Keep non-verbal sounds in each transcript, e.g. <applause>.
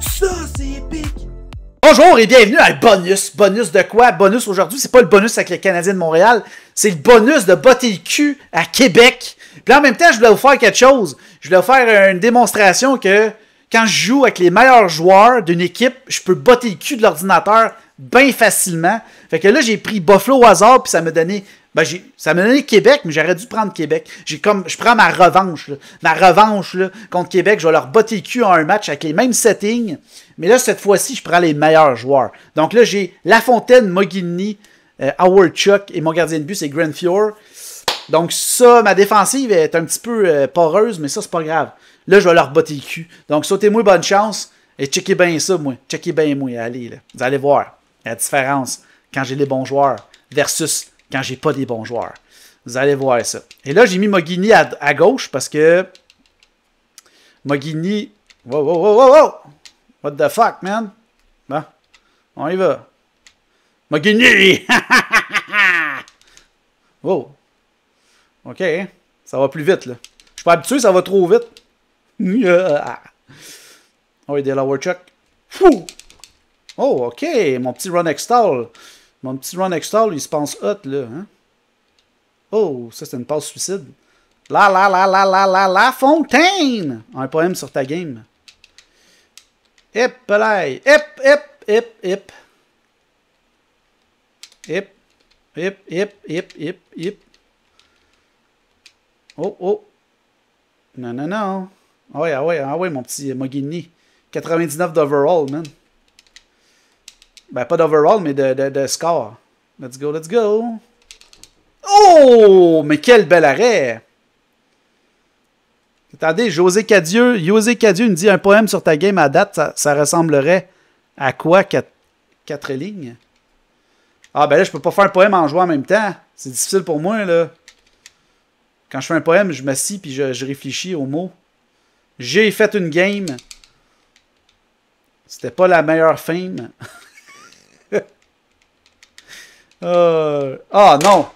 Ça, c'est épique! Bonjour et bienvenue à bonus. Bonus de quoi? Bonus aujourd'hui, c'est pas le bonus avec les Canadiens de Montréal, c'est le bonus de botter le cul à Québec. Puis en même temps, je voulais vous faire quelque chose. Je voulais vous faire une démonstration que quand je joue avec les meilleurs joueurs d'une équipe, je peux botter le cul de l'ordinateur bien facilement. Fait que là, j'ai pris Buffalo au hasard, puis ça m'a donné ben, ça m'a donné Québec, mais j'aurais dû prendre Québec. J'ai comme, je prends ma revanche. Ma revanche là, contre Québec, je vais leur botter le cul en un match avec les mêmes settings. Mais là, cette fois-ci, je prends les meilleurs joueurs. Donc là, j'ai Lafontaine, Fontaine euh, Howard Chuck et mon gardien de but, c'est Grenfjord. Donc ça, ma défensive est un petit peu euh, poreuse, mais ça, c'est pas grave. Là, je vais leur botter le cul. Donc sautez-moi, bonne chance. Et checkez bien ça, moi. Checkez bien, moi. Allez, là. Vous allez voir la différence quand j'ai les bons joueurs versus quand j'ai pas des bons joueurs. Vous allez voir ça. Et là, j'ai mis Mogini à, à, gauche parce que Mogini. Wow, wow, wow, wow, wow! What the fuck, man? Bon, on y va. Mogini! <laughs> wow! Ok, ça va plus vite, là. Je suis pas habitué, ça va trop vite. <laughs> oh, des lower Chuck. Fou! Oh, ok, mon petit run Extall. Mon petit run Extall, il se pense hot, là. Hein? Oh, ça, c'est une passe suicide. La, la, la, la, la, la, la fontaine! Un poème sur ta game. Hip, pelay! Hip, hip, hip, hip. Hip, hip, hip, hip, hip, hip. Oh, oh. Non, non, non. Ah oui, ah oui, ah oui, mon petit Mogini. 99 d'overall, man. Ben, pas d'overall, mais de, score. Let's go, let's go. Oh! Mais quel bel arrêt! Attendez, José Cadieux, José Cadieux me dit un poème sur ta game à date, ça, ressemblerait à quoi quatre, lignes? Ah ben là, je peux pas faire un poème en jouant en même temps. C'est difficile pour moi, là. Quand je fais un poème, je m'assis puis je, réfléchis aux mots. J'ai fait une game. C'était pas la meilleure fame. <laughs> Euh, ah non!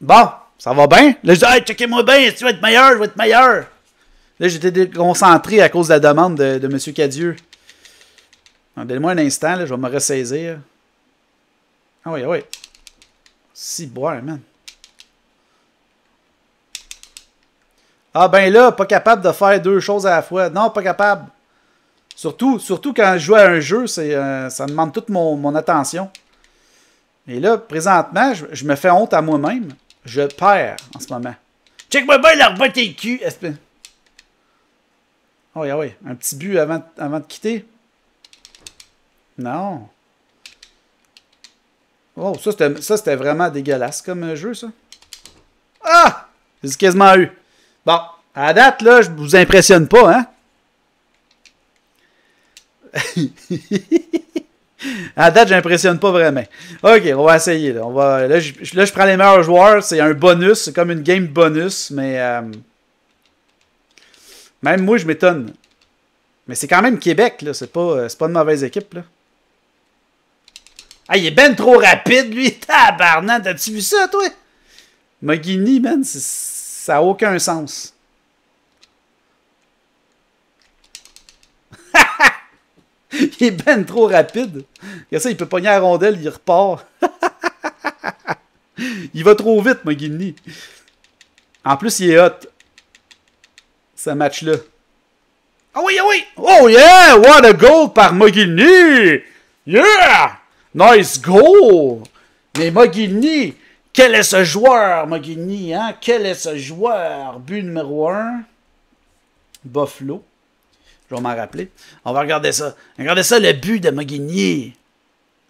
Bon, ça va bien? Là, je dis, moi bien, tu vas être meilleur, je vais être meilleur! Là, j'étais déconcentré à cause de la demande de, monsieur M. Cadieux. Donnez-moi un instant, je vais me ressaisir. Ah oui, ah oui. Si boire, man. Ah ben là, pas capable de faire deux choses à la fois. Non, pas capable. Surtout, surtout quand je joue à un jeu, c'est, euh, ça demande toute mon, mon attention. Mais là, présentement, je, me fais honte à moi-même. Je perds en ce moment. check my bien la et tes culs. Oh, ah oui, ah oui. Un petit but avant, avant de quitter. Non. Oh, ça, c'était vraiment dégueulasse comme jeu, ça. Ah! J'ai quasiment eu. Bon, à date, là, je vous impressionne pas, hein? <laughs> <laughs> à date, j'impressionne pas vraiment. Ok, on va essayer. Là, là, je, prends les meilleurs joueurs. C'est un bonus. C'est comme une game bonus. Mais euh, même moi, je m'étonne. Mais c'est quand même Québec. là. C'est pas, pas une mauvaise équipe. Là. Ah, il est ben trop rapide, lui. <laughs> Tabarnak, t'as-tu vu ça, toi? Mogini, man, ça n'a aucun sens. <laughs> il est ben trop rapide. ça, il peut pogner la rondelle, il repart. <laughs> il va trop vite, Mogilny. En plus, il est hot. Ce match-là. Ah oh oui, ah oh oui! Oh yeah! What a goal par Mogilny! Yeah! Nice goal! Mais Mogilny, quel est ce joueur, Mogilny, hein? Quel est ce joueur? But numéro 1, Buffalo. On va regarder ça. Regardez ça, le but de Moguigny.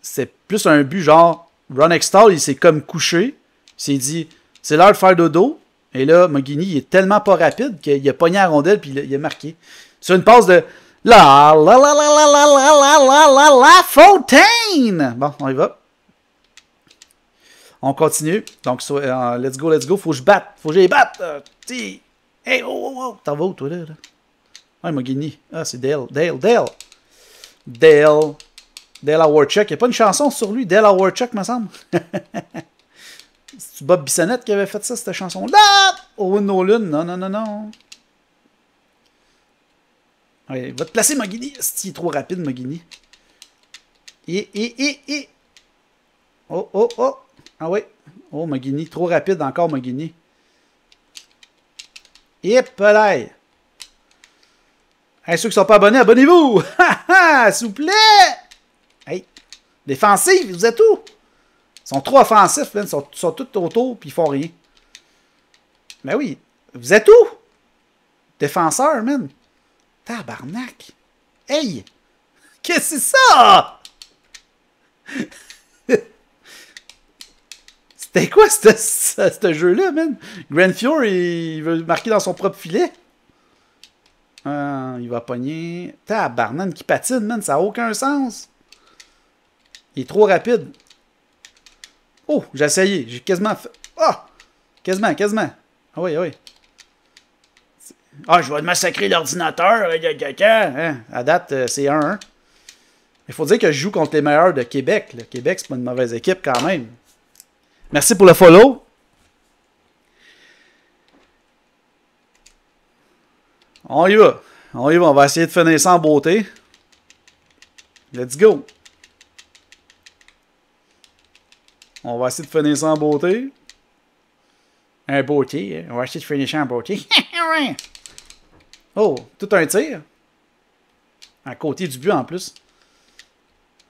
C'est plus un but genre. Ron Extall, il s'est comme couché. Il s'est dit, c'est l'heure de faire dodo. Et là, Moguigny, est tellement pas rapide qu'il a pogné la rondelle puis il a marqué. C'est une passe de. La la la la la la la la la la fontaine! Bon, on y va. On continue. Donc, so, euh, let's go, let's go. Faut que je batte. Faut que la la batte. hey, oh, oh, oh. T'en vas où, toi, là? Ah, Ah, c'est Dale. Dale, Dale. Dale. Dale Warchuk. Il n'y a pas une chanson sur lui, Dale Warchuk, me semble. <laughs> C'est Bob Bissonnette qui avait fait ça, cette chanson-là. Ah! Owen lune! Non, non, non, non. Ouais, va te placer, Mogini. C'est trop rapide, Mogini. Et, et, et, et. Oh, oh, oh. Ah oui. Oh, Mogini. Trop rapide encore, Mogini. Hip, hop Hey, ceux qui sont pas abonnés, abonnez-vous! <laughs> S'il vous plaît! Hey! Défensif, vous êtes où? Ils sont trop offensifs, là. Ils sont, sont tous autour, puis ils font rien. Mais ben oui. Vous êtes où? Défenseur, man. Tabarnak. Hey! Qu'est-ce que c'est ça? <laughs> C'était quoi ce jeu-là, man? Grand Fury, il veut marquer dans son propre filet? Ah, il va pogner. Tabarnan qui patine, man. Ça n'a aucun sens. Il est trop rapide. Oh, j'ai essayé. J'ai quasiment fait. Ah! Oh! Quasiment, quasiment. Ah oui, ah oui. Ah, je vais massacrer l'ordinateur. quelqu'un. Hein, hein. À date, euh, c'est 1-1. Il faut dire que je joue contre les meilleurs de Québec. Le Québec, c'est pas une mauvaise équipe quand même. Merci pour le follow. On y va. On y va. On va essayer de finir ça en beauté. Let's go. On va essayer de finir ça en beauté. Un beauté. Hein. On va essayer de finir ça en beauté. <laughs> oh, tout un tir. À côté du but en plus.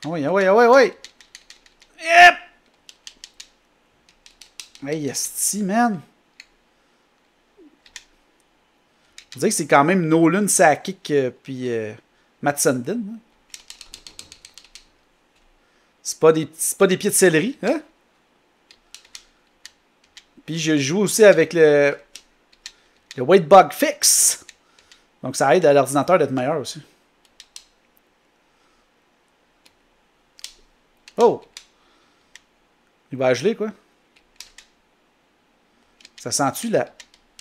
Oui, oui, oui, oui. Yep! Hey, yes, man. On dirait que c'est quand même Nolan, Sakik euh, puis euh, Matt hein. C'est pas, des, pas pieds de céleri. Hein? Puis je joue aussi avec le, le Weight Fix. Donc ça aide à l'ordinateur d'être meilleur aussi. Oh! Il va geler, quoi. Ça sent-tu la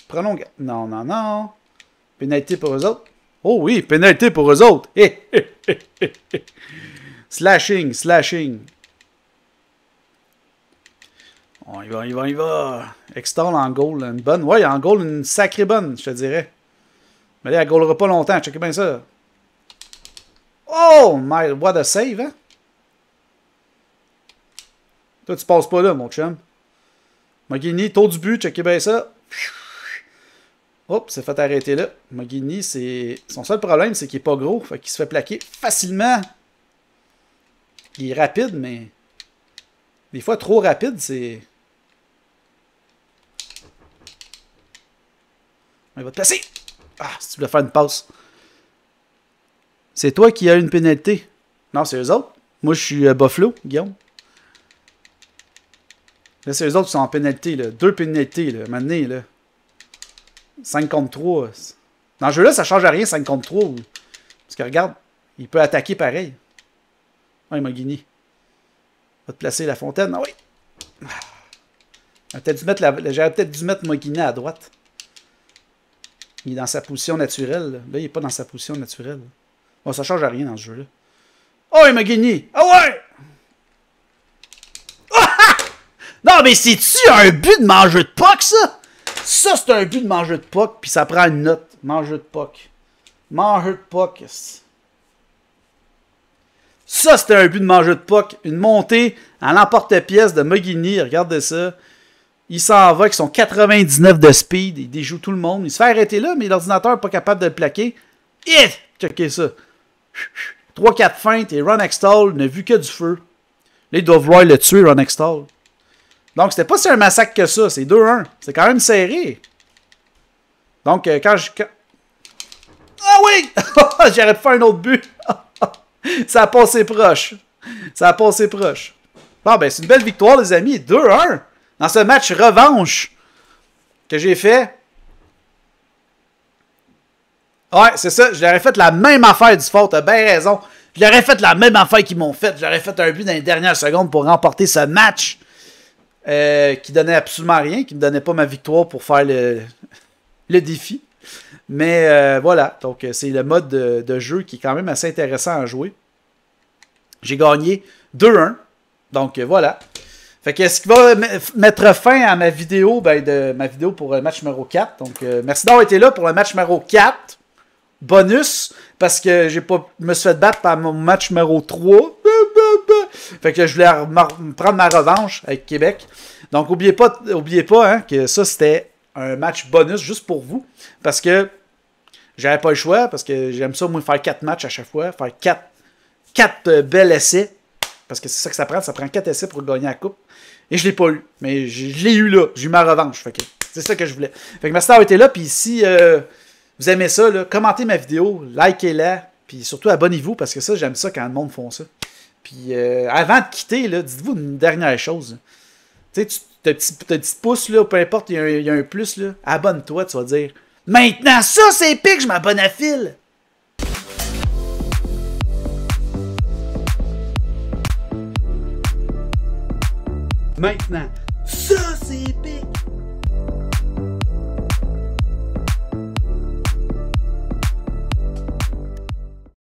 prolongation? Non, non, non. Pénalité pour eux autres. Oh oui, pénalité pour eux autres. Eh, eh, eh, slashing, slashing. On y va, il va, il va. Extol en goal, une bonne. Ouais, en goal, une sacrée bonne, je te dirais. Mais là, elle goalera pas longtemps, checkez bien ça. Oh my, what a save, hein? Toi, tu passes pas là, mon chum. Magini, taux du but, checkez bien ça. Pfiou. Hop, c'est fait arrêter là. Mogini, c'est. Son seul problème, c'est qu'il est pas gros. Fait qu'il se fait plaquer facilement. Il est rapide, mais. Des fois, trop rapide, c'est. Il va te placer. Ah, si tu voulais faire une passe. C'est toi qui as une pénalité. Non, c'est eux autres. Moi, je suis euh, Guillaume. Là, c'est eux autres qui sont en pénalité, là. Deux pénalités, là. Maintenant, là. 5 contre 3. Dans ce jeu-là, ça change à rien, 5 contre 3. Parce que regarde, il peut attaquer pareil. Ah, il m'a guigné. Va te placer la fontaine. Ah oui! J'aurais peut-être dû mettre, guinée à droite. Il est dans sa position naturelle. Là, il n'est pas dans sa position naturelle. Bon, ça change à rien dans ce jeu-là. Oh, il m'a gagné! Ah ouais! Ah! <laughs> Non, mais c'est-tu un but de manger de pâques, ça? Ça, c'est un but de manger de poc, puis ça prend une note. Manger de poc. Manger de Puck. Ça, c'était un but de manger de poc. Une montée à l'emporte-pièce de Mogini. Regardez ça. Il s'en va avec son 99 de speed. Il déjoue tout le monde. Il se fait arrêter là, mais l'ordinateur n'est pas capable de le plaquer. Hit! Checkez ça. 3-4 feintes et Ron Extall n'a vu que du feu. Là, il doit vouloir le tuer, Ron donc, c'était pas si un massacre que ça. C'est 2-1. C'est quand même serré. Donc, euh, quand je. Ah oui! <laughs> J'aurais pu faire un autre but. <laughs> ça a passé proche. Ça a passé proche. Bon, ben, c'est une belle victoire, les amis. 2-1 dans ce match revanche que j'ai fait. Ouais, c'est ça. Je leur fait la même affaire du fort. T'as bien raison. Je fait la même affaire qu'ils m'ont fait, j'aurais fait un but dans les dernières secondes pour remporter ce match. Qui euh, qui donnait absolument rien, qui ne donnait pas ma victoire pour faire le, <laughs> défi. Mais euh, voilà, donc euh, c'est le mode de, jeu qui est quand même assez intéressant à jouer. J'ai gagné 2-1. Donc voilà. Fait que ce qui va mettre fin à ma vidéo, ben, de ma vidéo pour le match numéro 4. Donc merci d'avoir été là pour le match numéro 4 bonus parce que j'ai pas me suis fait battre par mon match numéro 3. Fait que je voulais prendre ma revanche avec Québec. Donc oubliez pas, oubliez pas hein, que ça c'était un match bonus juste pour vous. Parce que j'avais pas le choix, parce que j'aime ça, moins, faire 4 matchs à chaque fois, faire 4 quatre, quatre euh, belles essais. Parce que c'est ça que ça prend, ça prend 4 essais pour gagner la coupe. Et je l'ai pas eu. Mais je, l'ai eu là. J'ai eu ma revanche. Fait que c'est ça que je voulais. Fait que ma star était là, puis ici... Euh, vous aimez ça, là, commentez ma vidéo, likez-la, puis surtout abonnez-vous parce que ça, j'aime ça quand le monde font ça. Puis euh, avant de quitter, dites-vous une dernière chose. tu un petit, pouce, là, peu importe, il y, a un plus, là, abonne-toi, tu vas dire Maintenant, ça, c'est épique, je m'abonne à fil! Maintenant, ça, c'est épique!